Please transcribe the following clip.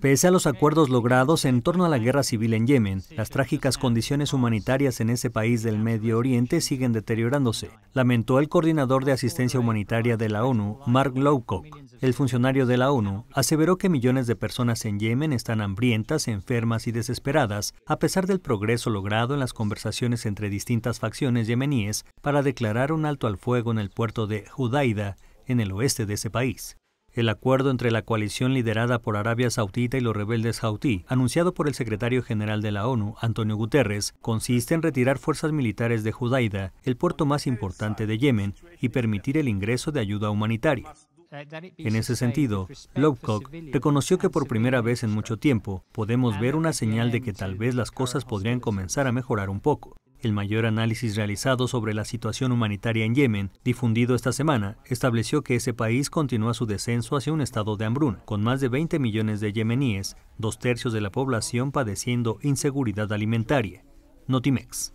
Pese a los acuerdos logrados en torno a la guerra civil en Yemen, las trágicas condiciones humanitarias en ese país del Medio Oriente siguen deteriorándose, lamentó el coordinador de asistencia humanitaria de la ONU, Mark Lowcock. El funcionario de la ONU aseveró que millones de personas en Yemen están hambrientas, enfermas y desesperadas, a pesar del progreso logrado en las conversaciones entre distintas facciones yemeníes para declarar un alto al fuego en el puerto de Hudaida, en el oeste de ese país el acuerdo entre la coalición liderada por Arabia Saudita y los rebeldes Houthi, anunciado por el secretario general de la ONU, Antonio Guterres, consiste en retirar fuerzas militares de Judaida, el puerto más importante de Yemen, y permitir el ingreso de ayuda humanitaria. En ese sentido, Lovecock reconoció que por primera vez en mucho tiempo podemos ver una señal de que tal vez las cosas podrían comenzar a mejorar un poco. El mayor análisis realizado sobre la situación humanitaria en Yemen, difundido esta semana, estableció que ese país continúa su descenso hacia un estado de hambruna, con más de 20 millones de yemeníes, dos tercios de la población padeciendo inseguridad alimentaria. Notimex.